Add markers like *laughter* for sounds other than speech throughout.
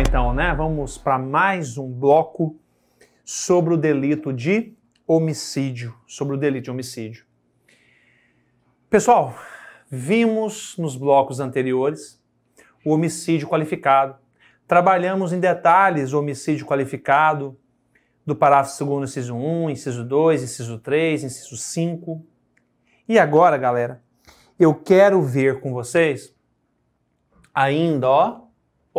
então, né? Vamos para mais um bloco sobre o delito de homicídio, sobre o delito de homicídio. Pessoal, vimos nos blocos anteriores o homicídio qualificado. Trabalhamos em detalhes o homicídio qualificado do parágrafo 2 inciso 1, inciso 2, inciso 3, inciso 5. E agora, galera, eu quero ver com vocês ainda, ó,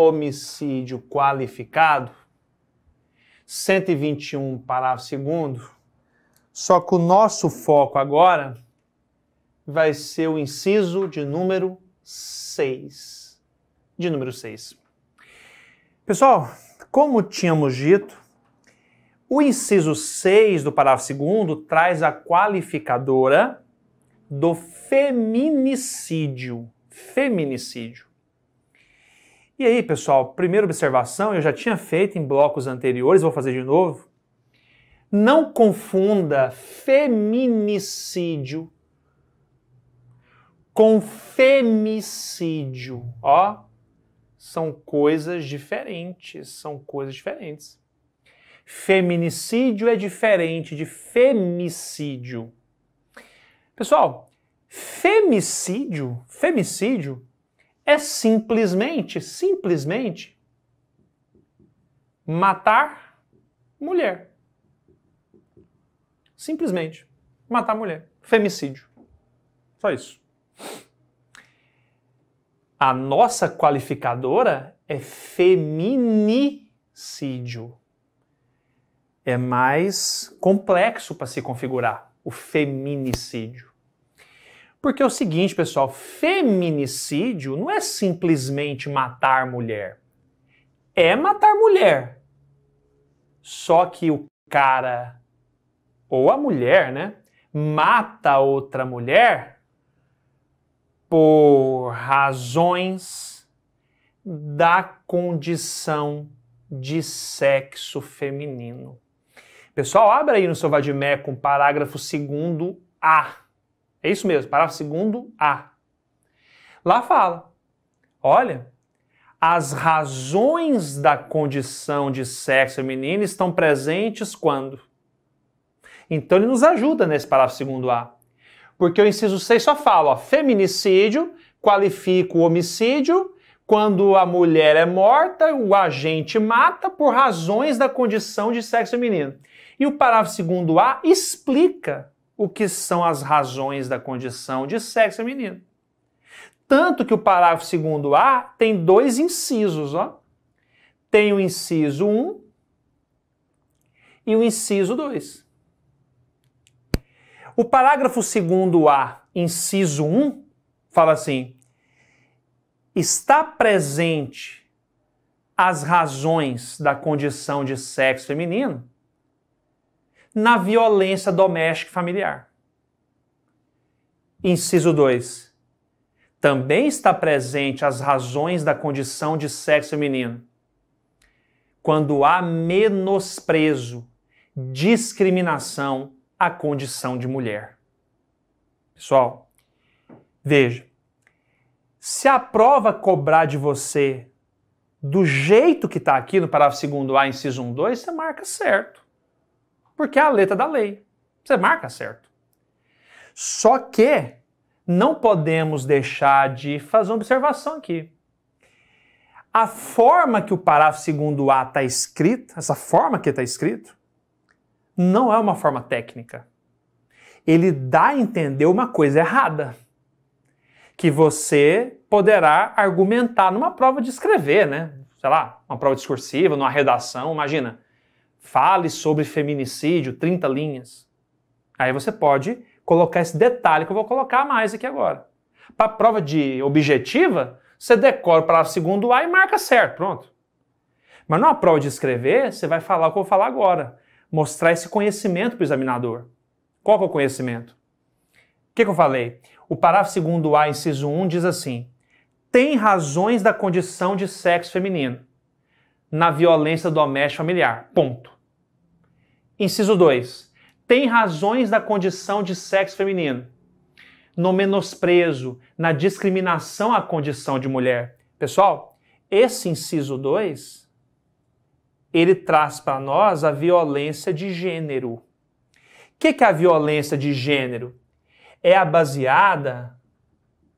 homicídio qualificado, 121 parágrafo segundo. Só que o nosso foco agora vai ser o inciso de número 6. De número 6. Pessoal, como tínhamos dito, o inciso 6 do parágrafo segundo traz a qualificadora do feminicídio. Feminicídio. E aí, pessoal, primeira observação, eu já tinha feito em blocos anteriores, vou fazer de novo. Não confunda feminicídio com femicídio, ó. São coisas diferentes, são coisas diferentes. Feminicídio é diferente de femicídio. Pessoal, femicídio, femicídio é simplesmente, simplesmente matar mulher. Simplesmente matar mulher. Femicídio. Só isso. A nossa qualificadora é feminicídio. É mais complexo para se configurar o feminicídio. Porque é o seguinte, pessoal, feminicídio não é simplesmente matar mulher. É matar mulher. Só que o cara ou a mulher, né, mata outra mulher por razões da condição de sexo feminino. Pessoal, abra aí no seu Vadimé com parágrafo 2 A é isso mesmo, parágrafo segundo A. Lá fala: olha, as razões da condição de sexo feminino estão presentes quando? Então ele nos ajuda nesse parágrafo segundo A. Porque o inciso 6 só fala, ó, feminicídio qualifica o homicídio quando a mulher é morta, o agente mata por razões da condição de sexo feminino. E o parágrafo 2 A explica o que são as razões da condição de sexo feminino. Tanto que o parágrafo segundo A tem dois incisos, ó. Tem o inciso 1 e o inciso 2. O parágrafo segundo A, inciso 1, fala assim: está presente as razões da condição de sexo feminino na violência doméstica e familiar. Inciso 2. Também está presente as razões da condição de sexo feminino. Quando há menosprezo, discriminação à condição de mulher. Pessoal, veja, se a prova cobrar de você do jeito que está aqui no parágrafo 2 A, inciso 1, 2, você marca certo. Porque é a letra da lei. Você marca certo. Só que não podemos deixar de fazer uma observação aqui. A forma que o parágrafo segundo A está escrito, essa forma que está escrito, não é uma forma técnica. Ele dá a entender uma coisa errada, que você poderá argumentar numa prova de escrever, né? Sei lá, uma prova discursiva, numa redação, imagina fale sobre feminicídio, 30 linhas. Aí você pode colocar esse detalhe que eu vou colocar mais aqui agora. Para prova de objetiva, você decora para segundo A e marca certo, pronto. Mas numa prova de escrever, você vai falar o que eu vou falar agora. Mostrar esse conhecimento para o examinador. Qual que é o conhecimento? O que, que eu falei? O parágrafo segundo A, inciso 1, diz assim, tem razões da condição de sexo feminino na violência doméstica familiar. Ponto. Inciso 2. Tem razões da condição de sexo feminino. No menosprezo, na discriminação à condição de mulher. Pessoal, esse inciso 2 ele traz para nós a violência de gênero. O que, que é a violência de gênero? É a baseada,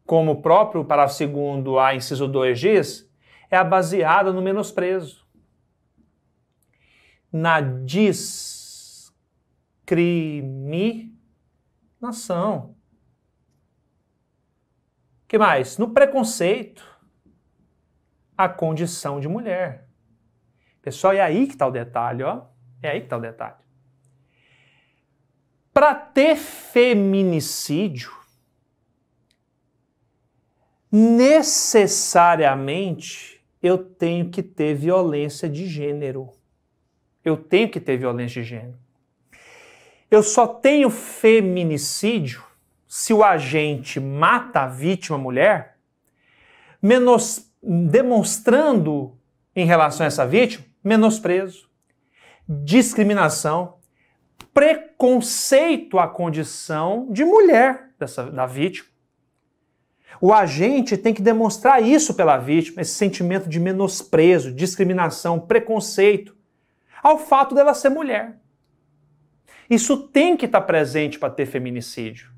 como o próprio parágrafo segundo a inciso 2 diz, é a baseada no menosprezo, na dis nação, que mais? No preconceito, a condição de mulher. Pessoal, é aí que está o detalhe, ó. É aí que está o detalhe. Para ter feminicídio, necessariamente eu tenho que ter violência de gênero. Eu tenho que ter violência de gênero. Eu só tenho feminicídio se o agente mata a vítima mulher, menos, demonstrando em relação a essa vítima menosprezo, discriminação, preconceito à condição de mulher dessa, da vítima. O agente tem que demonstrar isso pela vítima, esse sentimento de menosprezo, discriminação, preconceito, ao fato dela ser mulher. Isso tem que estar tá presente para ter feminicídio.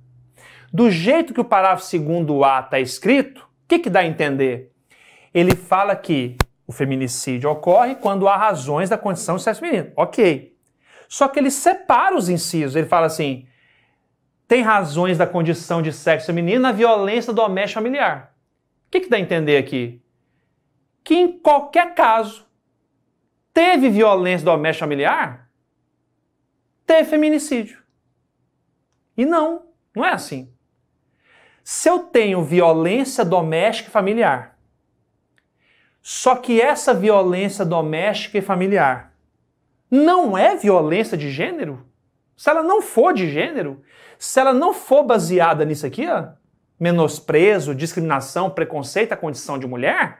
Do jeito que o parágrafo 2 A está escrito, o que, que dá a entender? Ele fala que o feminicídio ocorre quando há razões da condição de sexo feminino. Ok. Só que ele separa os incisos. Ele fala assim: tem razões da condição de sexo feminino na violência doméstica familiar. O que, que dá a entender aqui? Que em qualquer caso, teve violência doméstica familiar, ter feminicídio. E não, não é assim. Se eu tenho violência doméstica e familiar, só que essa violência doméstica e familiar não é violência de gênero, se ela não for de gênero, se ela não for baseada nisso aqui, ó, menosprezo, discriminação, preconceito à condição de mulher,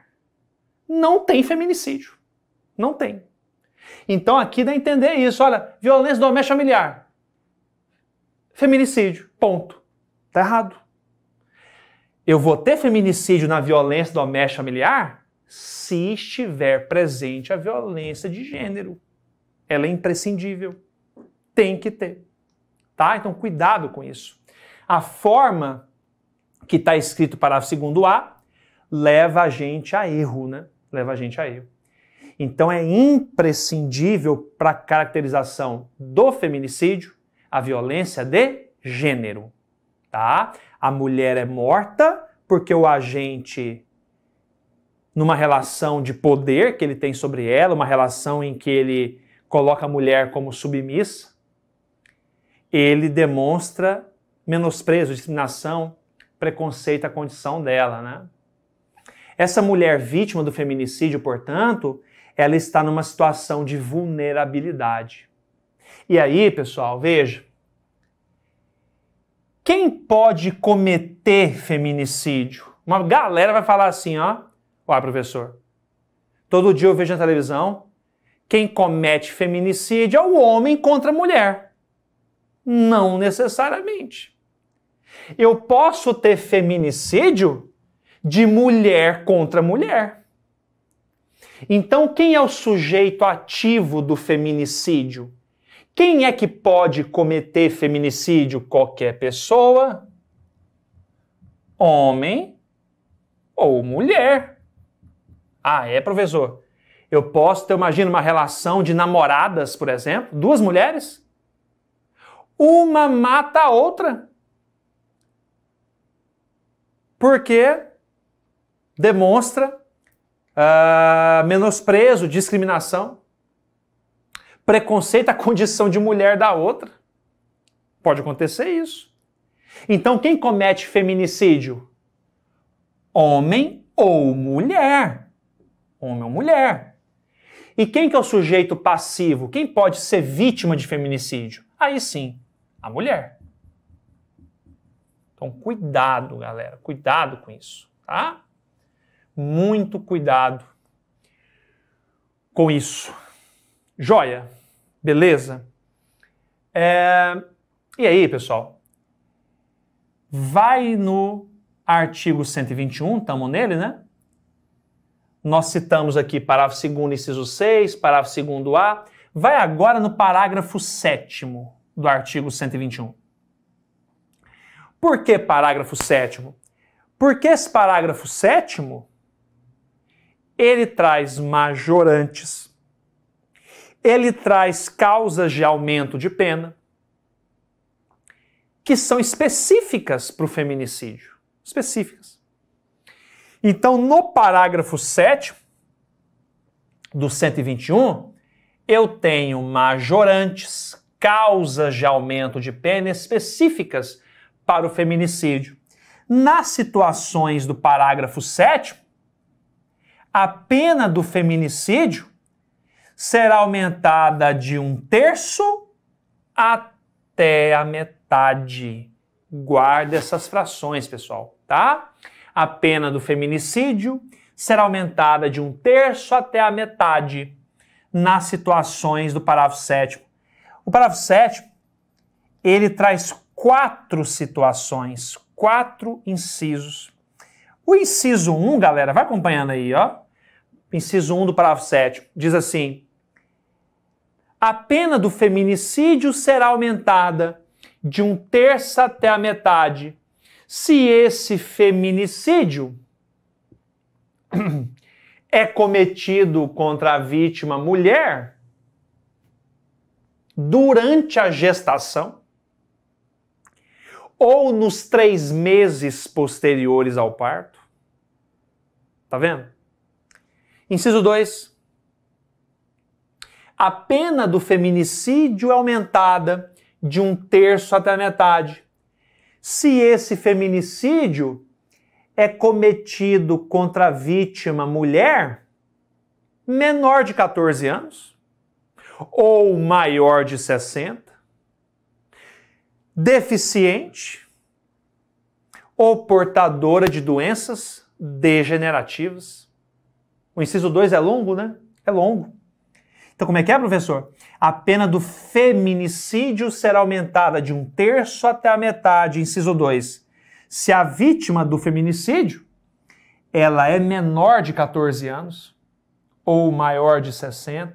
não tem feminicídio. Não tem. Então aqui dá a entender isso. Olha, violência doméstica familiar. Feminicídio. Ponto. Tá errado. Eu vou ter feminicídio na violência doméstica familiar se estiver presente a violência de gênero. Ela é imprescindível. Tem que ter. Tá? Então cuidado com isso. A forma que está escrito parágrafo segundo A leva a gente a erro, né? Leva a gente a erro. Então é imprescindível para a caracterização do feminicídio a violência de gênero, tá? A mulher é morta porque o agente numa relação de poder que ele tem sobre ela, uma relação em que ele coloca a mulher como submissa, ele demonstra menosprezo, discriminação, preconceito à condição dela, né? Essa mulher vítima do feminicídio, portanto, ela está numa situação de vulnerabilidade. E aí, pessoal, veja. Quem pode cometer feminicídio? Uma galera vai falar assim, ó. Uai, professor, todo dia eu vejo na televisão quem comete feminicídio é o homem contra a mulher. Não necessariamente. Eu posso ter feminicídio de mulher contra mulher. Então, quem é o sujeito ativo do feminicídio? Quem é que pode cometer feminicídio? Qualquer pessoa, homem ou mulher. Ah, é, professor? Eu posso ter, imagina, uma relação de namoradas, por exemplo, duas mulheres? Uma mata a outra. Porque demonstra uh, menosprezo, discriminação, preconceito à condição de mulher da outra. Pode acontecer isso. Então, quem comete feminicídio? Homem ou mulher. Homem ou mulher. E quem que é o sujeito passivo? Quem pode ser vítima de feminicídio? Aí sim, a mulher. Então, cuidado, galera. Cuidado com isso, tá? muito cuidado com isso. Joia? Beleza? É... E aí, pessoal? Vai no artigo 121, estamos nele, né? Nós citamos aqui parágrafo 2 inciso 6, parágrafo 2 A. Vai agora no parágrafo 7 do artigo 121. Por que parágrafo 7? Porque esse parágrafo 7 ele traz majorantes, ele traz causas de aumento de pena, que são específicas para o feminicídio. Específicas. Então, no parágrafo 7 do 121, eu tenho majorantes, causas de aumento de pena específicas para o feminicídio. Nas situações do parágrafo 7, a pena do feminicídio será aumentada de um terço até a metade. Guarda essas frações, pessoal, tá? A pena do feminicídio será aumentada de um terço até a metade nas situações do parágrafo 7. O parágrafo 7 ele traz quatro situações, quatro incisos. O inciso 1, um, galera, vai acompanhando aí, ó inciso 1 do parágrafo 7, diz assim: a pena do feminicídio será aumentada de um terço até a metade se esse feminicídio é cometido contra a vítima mulher durante a gestação ou nos três meses posteriores ao parto. Tá vendo? Inciso 2. A pena do feminicídio é aumentada de um terço até a metade. Se esse feminicídio é cometido contra a vítima mulher menor de 14 anos ou maior de 60, deficiente ou portadora de doenças degenerativas o inciso 2 é longo, né? É longo. Então, como é que é, professor? A pena do feminicídio será aumentada de um terço até a metade, inciso 2. Se a vítima do feminicídio ela é menor de 14 anos ou maior de 60,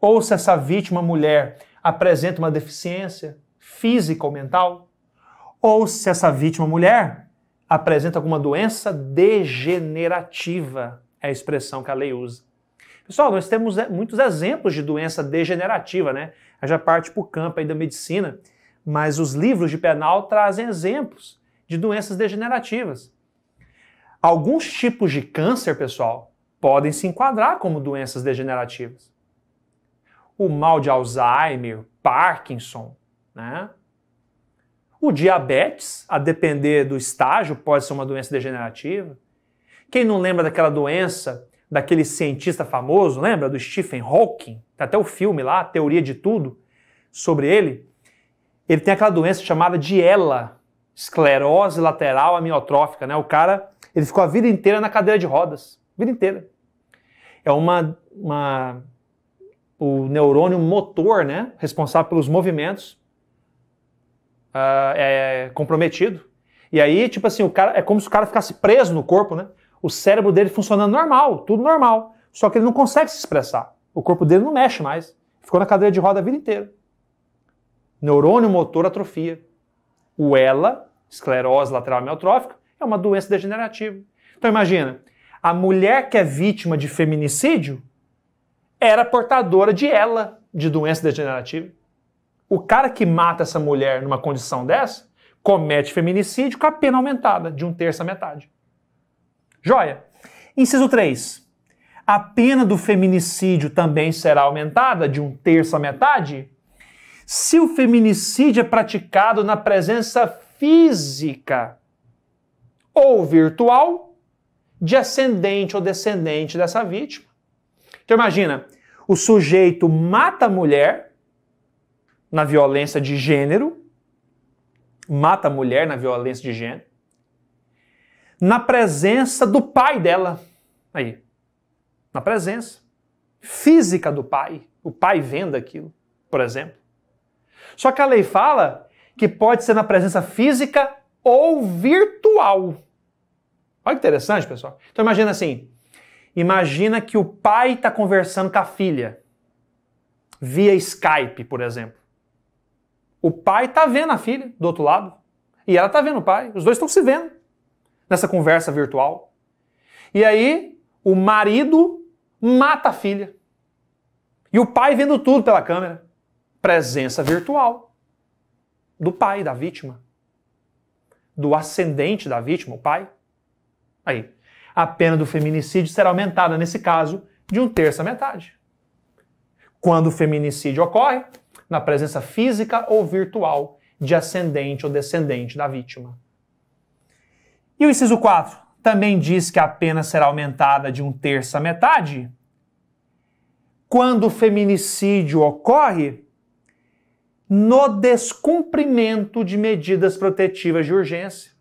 ou se essa vítima mulher apresenta uma deficiência física ou mental, ou se essa vítima mulher apresenta alguma doença degenerativa é a expressão que a lei usa. Pessoal, nós temos é, muitos exemplos de doença degenerativa, né? Eu já parte para o campo aí da medicina, mas os livros de penal trazem exemplos de doenças degenerativas. Alguns tipos de câncer, pessoal, podem se enquadrar como doenças degenerativas. O mal de Alzheimer, Parkinson, né? O diabetes, a depender do estágio, pode ser uma doença degenerativa. Quem não lembra daquela doença daquele cientista famoso, lembra? Do Stephen Hawking, tem até o filme lá, Teoria de Tudo, sobre ele. Ele tem aquela doença chamada de ELA, esclerose lateral amiotrófica, né? O cara, ele ficou a vida inteira na cadeira de rodas, vida inteira. É uma, uma o neurônio motor, né, responsável pelos movimentos, uh, é comprometido. E aí, tipo assim, o cara é como se o cara ficasse preso no corpo, né? o cérebro dele funcionando normal, tudo normal. Só que ele não consegue se expressar. O corpo dele não mexe mais. Ficou na cadeira de roda a vida inteira. Neurônio motor atrofia. O ELA, esclerose lateral amiotrófica, é uma doença degenerativa. Então imagina, a mulher que é vítima de feminicídio era portadora de ELA, de doença degenerativa. O cara que mata essa mulher numa condição dessa comete feminicídio com a pena aumentada de um terço à metade. Joia. Inciso 3. A pena do feminicídio também será aumentada de um terço à metade? Se o feminicídio é praticado na presença física ou virtual de ascendente ou descendente dessa vítima. Então imagina, o sujeito mata a mulher na violência de gênero, mata a mulher na violência de gênero, na presença do pai dela. Aí. Na presença física do pai. O pai vendo aquilo, por exemplo. Só que a lei fala que pode ser na presença física ou virtual. Olha que interessante, pessoal. Então imagina assim: imagina que o pai está conversando com a filha via Skype, por exemplo. O pai está vendo a filha do outro lado e ela está vendo o pai. Os dois estão se vendo nessa conversa virtual. E aí, o marido mata a filha. E o pai vendo tudo pela câmera. Presença virtual do pai, da vítima. Do ascendente da vítima, o pai. Aí, a pena do feminicídio será aumentada, nesse caso, de um terço à metade. Quando o feminicídio ocorre, na presença física ou virtual de ascendente ou descendente da vítima. E o inciso 4 também diz que a pena será aumentada de um terço à metade quando o feminicídio ocorre no descumprimento de medidas protetivas de urgência.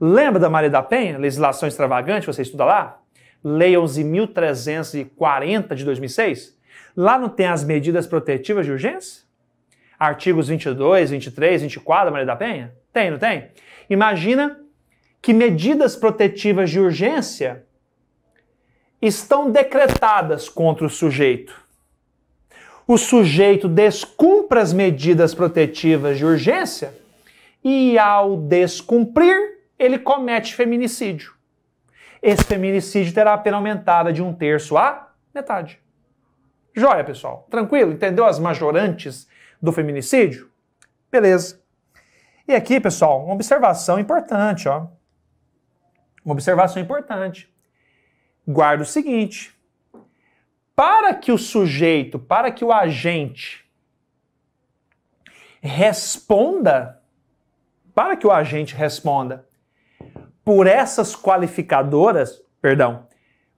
Lembra da Maria da Penha, legislação extravagante, você estuda lá? Lei 11.340 de 2006? Lá não tem as medidas protetivas de urgência? Artigos 22, 23, 24 da Maria da Penha? Tem, não tem? Imagina que medidas protetivas de urgência estão decretadas contra o sujeito. O sujeito descumpre as medidas protetivas de urgência e, ao descumprir, ele comete feminicídio. Esse feminicídio terá a pena aumentada de um terço a metade. Joia, pessoal. Tranquilo? Entendeu as majorantes do feminicídio? Beleza. E aqui, pessoal, uma observação importante, ó uma observação importante. Guarda o seguinte: para que o sujeito, para que o agente responda, para que o agente responda por essas qualificadoras, perdão,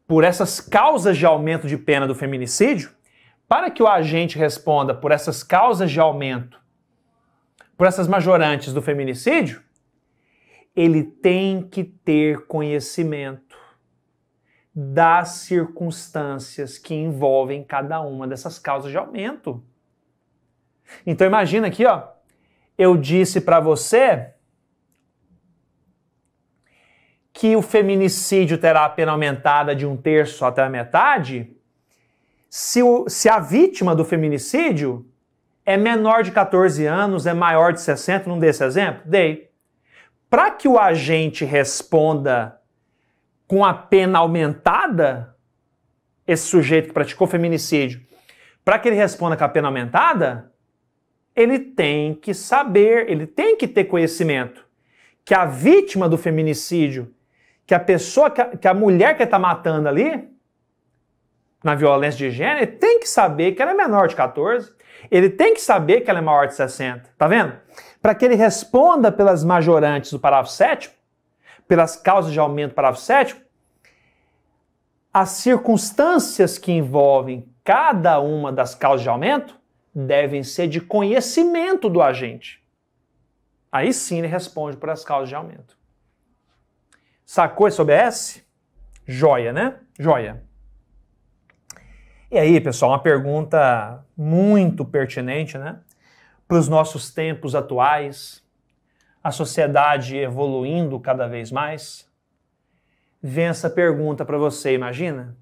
por essas causas de aumento de pena do feminicídio, para que o agente responda por essas causas de aumento, por essas majorantes do feminicídio, ele tem que ter conhecimento das circunstâncias que envolvem cada uma dessas causas de aumento. Então imagina aqui, ó, eu disse para você que o feminicídio terá a pena aumentada de um terço até a metade se, o, se a vítima do feminicídio é menor de 14 anos, é maior de 60, não dei esse exemplo? Dei para que o agente responda com a pena aumentada, esse sujeito que praticou feminicídio, para que ele responda com a pena aumentada, ele tem que saber, ele tem que ter conhecimento que a vítima do feminicídio, que a pessoa, que a, que a mulher que está matando ali, na violência de gênero, ele tem que saber que ela é menor de 14, ele tem que saber que ela é maior de 60, tá vendo? para que ele responda pelas majorantes do parágrafo 7, pelas causas de aumento do parágrafo 7, as circunstâncias que envolvem cada uma das causas de aumento devem ser de conhecimento do agente. Aí sim ele responde pelas as causas de aumento. Sacou esse OBS? Joia, né? Joia. E aí, pessoal, uma pergunta muito pertinente, né? para os nossos tempos atuais, a sociedade evoluindo cada vez mais? Vem essa pergunta para você, imagina?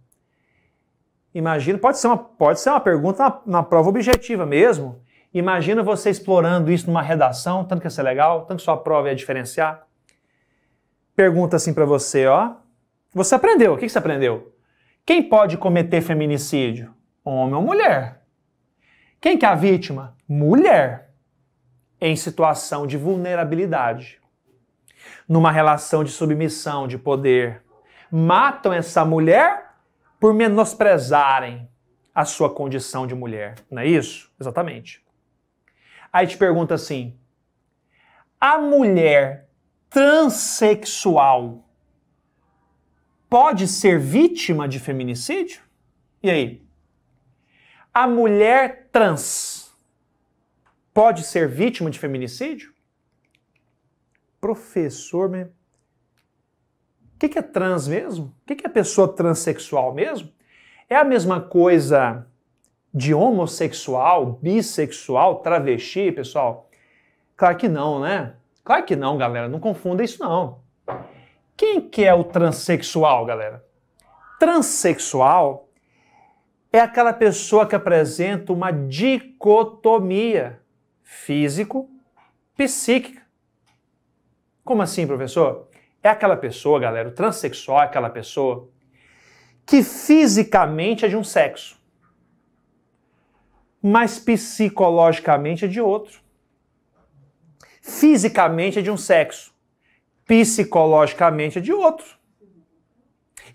Imagina, pode ser uma, pode ser uma pergunta na, na prova objetiva mesmo. Imagina você explorando isso numa redação, tanto que ia ser legal, tanto que sua prova ia diferenciar. Pergunta assim para você, ó. Você aprendeu, o que você aprendeu? Quem pode cometer feminicídio? Homem ou mulher? Quem que é a vítima? Mulher em situação de vulnerabilidade, numa relação de submissão, de poder. Matam essa mulher por menosprezarem a sua condição de mulher. Não é isso? Exatamente. Aí te pergunta assim: a mulher transexual pode ser vítima de feminicídio? E aí? A mulher trans pode ser vítima de feminicídio? Professor me. O que é trans mesmo? O que é pessoa transexual mesmo? É a mesma coisa de homossexual, bissexual, travesti, pessoal? Claro que não, né? Claro que não, galera. Não confunda isso, não. Quem que é o transexual, galera? Transsexual é aquela pessoa que apresenta uma dicotomia físico-psíquica. Como assim, professor? É aquela pessoa, galera, o transexual é aquela pessoa que fisicamente é de um sexo, mas psicologicamente é de outro. Fisicamente é de um sexo, psicologicamente é de outro.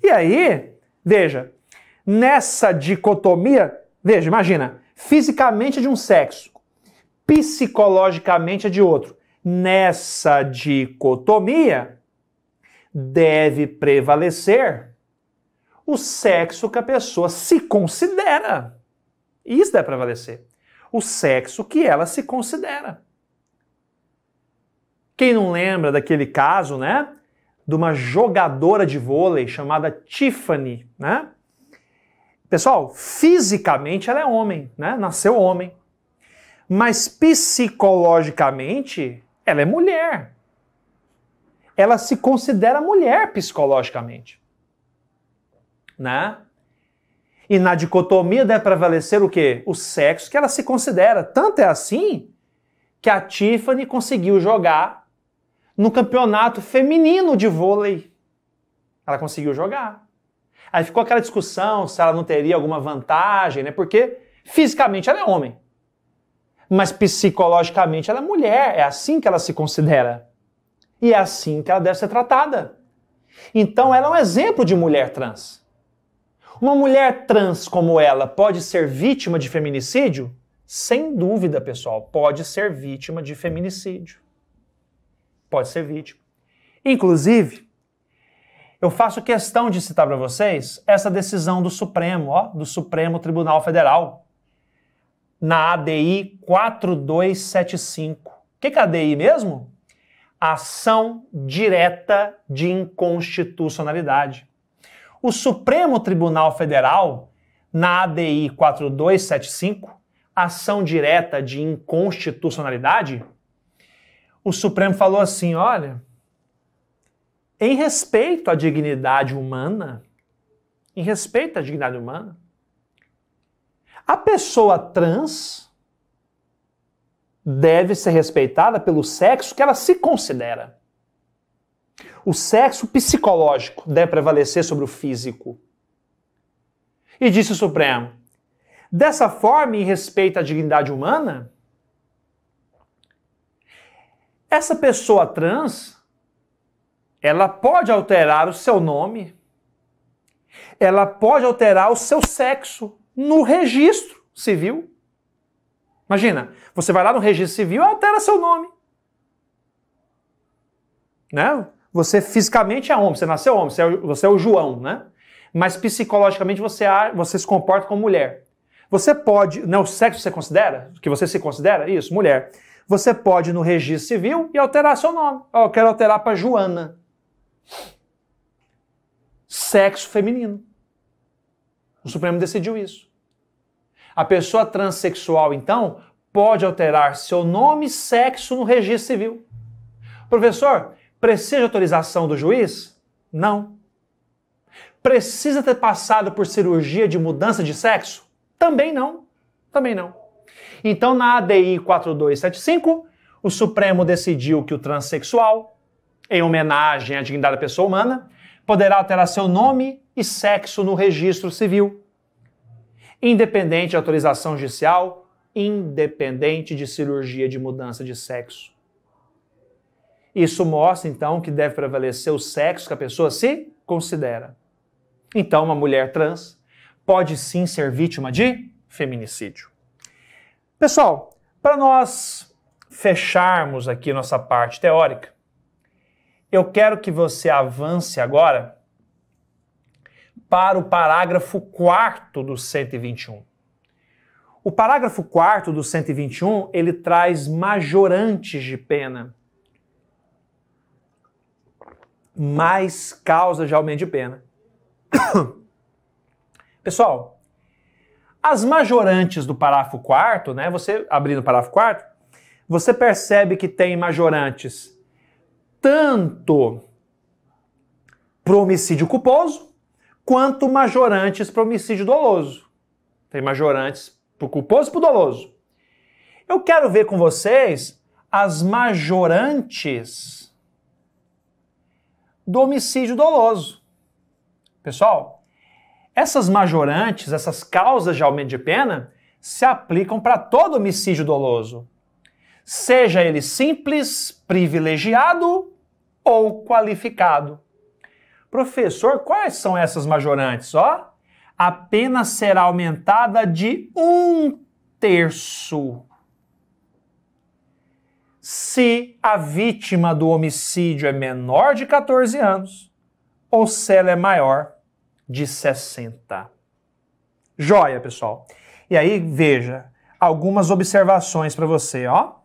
E aí, veja, Nessa dicotomia, veja, imagina, fisicamente é de um sexo, psicologicamente é de outro. Nessa dicotomia, deve prevalecer o sexo que a pessoa se considera. Isso deve prevalecer. O sexo que ela se considera. Quem não lembra daquele caso, né? De uma jogadora de vôlei chamada Tiffany, né? Pessoal, fisicamente ela é homem, né? Nasceu homem. Mas psicologicamente ela é mulher. Ela se considera mulher psicologicamente. Né? E na dicotomia deve prevalecer o quê? O sexo que ela se considera. Tanto é assim que a Tiffany conseguiu jogar no campeonato feminino de vôlei. Ela conseguiu jogar. Aí ficou aquela discussão se ela não teria alguma vantagem, né? Porque fisicamente ela é homem. Mas psicologicamente ela é mulher, é assim que ela se considera. E é assim que ela deve ser tratada. Então ela é um exemplo de mulher trans. Uma mulher trans como ela pode ser vítima de feminicídio? Sem dúvida, pessoal, pode ser vítima de feminicídio. Pode ser vítima. Inclusive, eu faço questão de citar para vocês essa decisão do Supremo, ó, do Supremo Tribunal Federal, na ADI 4275. O que, que é ADI mesmo? Ação direta de inconstitucionalidade. O Supremo Tribunal Federal, na ADI 4275, ação direta de inconstitucionalidade, o Supremo falou assim: olha em respeito à dignidade humana, em respeito à dignidade humana, a pessoa trans deve ser respeitada pelo sexo que ela se considera. O sexo psicológico deve prevalecer sobre o físico. E disse o Supremo: dessa forma, em respeito à dignidade humana, essa pessoa trans ela pode alterar o seu nome, ela pode alterar o seu sexo no registro civil. Imagina, você vai lá no registro civil e altera seu nome. Né? Você fisicamente é homem, você nasceu homem, você é, você é o João, né? Mas psicologicamente você, você se comporta como mulher. Você pode, né? o sexo você considera, que você se considera, isso, mulher. Você pode no registro civil e alterar seu nome. Eu quero alterar para Joana. Sexo feminino. O Supremo decidiu isso. A pessoa transexual, então, pode alterar seu nome e sexo no registro civil. Professor, precisa de autorização do juiz? Não. Precisa ter passado por cirurgia de mudança de sexo? Também não. Também não. Então, na ADI 4275, o Supremo decidiu que o transexual, em homenagem à dignidade da pessoa humana, poderá alterar seu nome e sexo no registro civil, independente de autorização judicial, independente de cirurgia de mudança de sexo. Isso mostra, então, que deve prevalecer o sexo que a pessoa se considera. Então, uma mulher trans pode sim ser vítima de feminicídio. Pessoal, para nós fecharmos aqui nossa parte teórica, eu quero que você avance agora para o parágrafo 4 do 121. O parágrafo 4 do 121, ele traz majorantes de pena. Mais causas de aumento de pena. *coughs* Pessoal, as majorantes do parágrafo 4, né? Você abrindo o parágrafo 4, você percebe que tem majorantes tanto para homicídio culposo quanto majorantes para homicídio doloso. Tem majorantes para culposo e para doloso. Eu quero ver com vocês as majorantes do homicídio doloso. Pessoal, essas majorantes, essas causas de aumento de pena, se aplicam para todo homicídio doloso. Seja ele simples, privilegiado ou qualificado. Professor, quais são essas majorantes? Ó, a pena será aumentada de um terço se a vítima do homicídio é menor de 14 anos ou se ela é maior de 60. Joia, pessoal. E aí, veja, algumas observações para você, ó.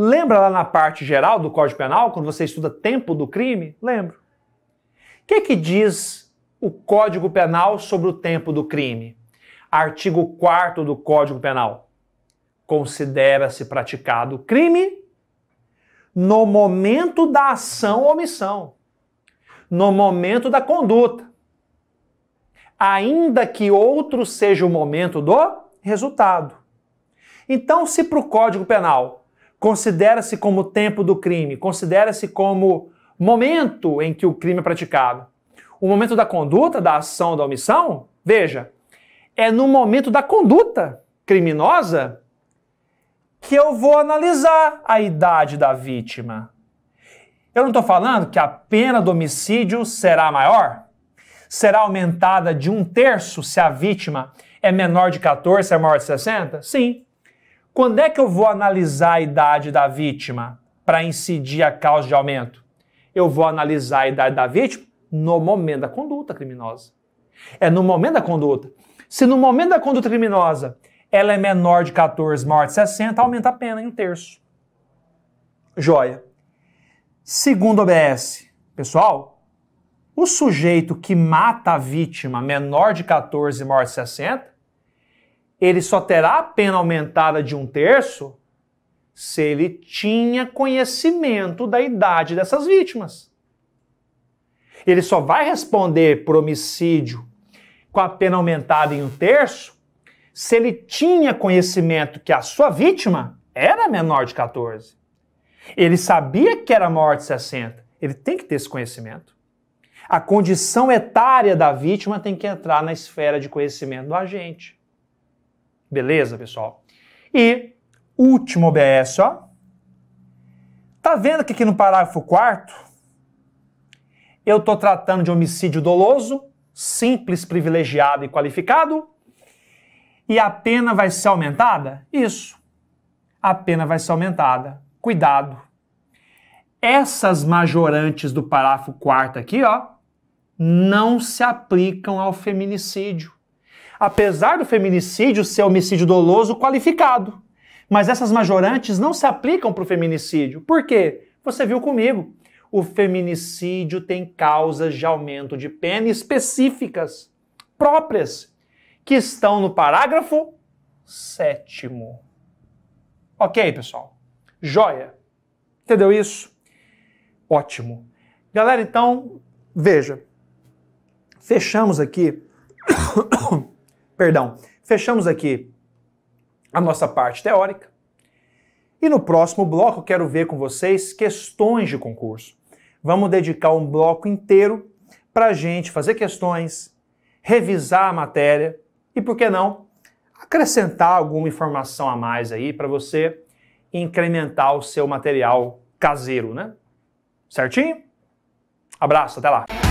Lembra lá na parte geral do Código Penal, quando você estuda tempo do crime? Lembro. O que, é que diz o Código Penal sobre o tempo do crime? Artigo 4 do Código Penal. Considera-se praticado crime no momento da ação ou omissão, no momento da conduta, ainda que outro seja o momento do resultado. Então, se para o Código Penal considera-se como tempo do crime, considera-se como momento em que o crime é praticado. O momento da conduta, da ação, da omissão, veja, é no momento da conduta criminosa que eu vou analisar a idade da vítima. Eu não estou falando que a pena do homicídio será maior? Será aumentada de um terço se a vítima é menor de 14, se é maior de 60? Sim. Quando é que eu vou analisar a idade da vítima para incidir a causa de aumento? Eu vou analisar a idade da vítima no momento da conduta criminosa. É no momento da conduta. Se no momento da conduta criminosa ela é menor de 14, maior de 60, aumenta a pena em um terço. Joia. Segundo OBS, pessoal, o sujeito que mata a vítima menor de 14 maior de 60 ele só terá a pena aumentada de um terço se ele tinha conhecimento da idade dessas vítimas. Ele só vai responder por homicídio com a pena aumentada em um terço se ele tinha conhecimento que a sua vítima era menor de 14. Ele sabia que era maior de 60. Ele tem que ter esse conhecimento. A condição etária da vítima tem que entrar na esfera de conhecimento do agente. Beleza, pessoal? E último OBS, ó. Tá vendo que aqui no parágrafo 4 eu tô tratando de homicídio doloso, simples, privilegiado e qualificado? E a pena vai ser aumentada? Isso. A pena vai ser aumentada. Cuidado. Essas majorantes do parágrafo 4 aqui, ó, não se aplicam ao feminicídio apesar do feminicídio ser homicídio doloso qualificado. Mas essas majorantes não se aplicam para o feminicídio. Por quê? Você viu comigo. O feminicídio tem causas de aumento de pena específicas, próprias, que estão no parágrafo sétimo. Ok, pessoal? Joia! Entendeu isso? Ótimo. Galera, então, veja. Fechamos aqui *coughs* Perdão. Fechamos aqui a nossa parte teórica. E no próximo bloco quero ver com vocês questões de concurso. Vamos dedicar um bloco inteiro para a gente fazer questões, revisar a matéria e, por que não, acrescentar alguma informação a mais aí para você incrementar o seu material caseiro, né? Certinho? Abraço, até lá!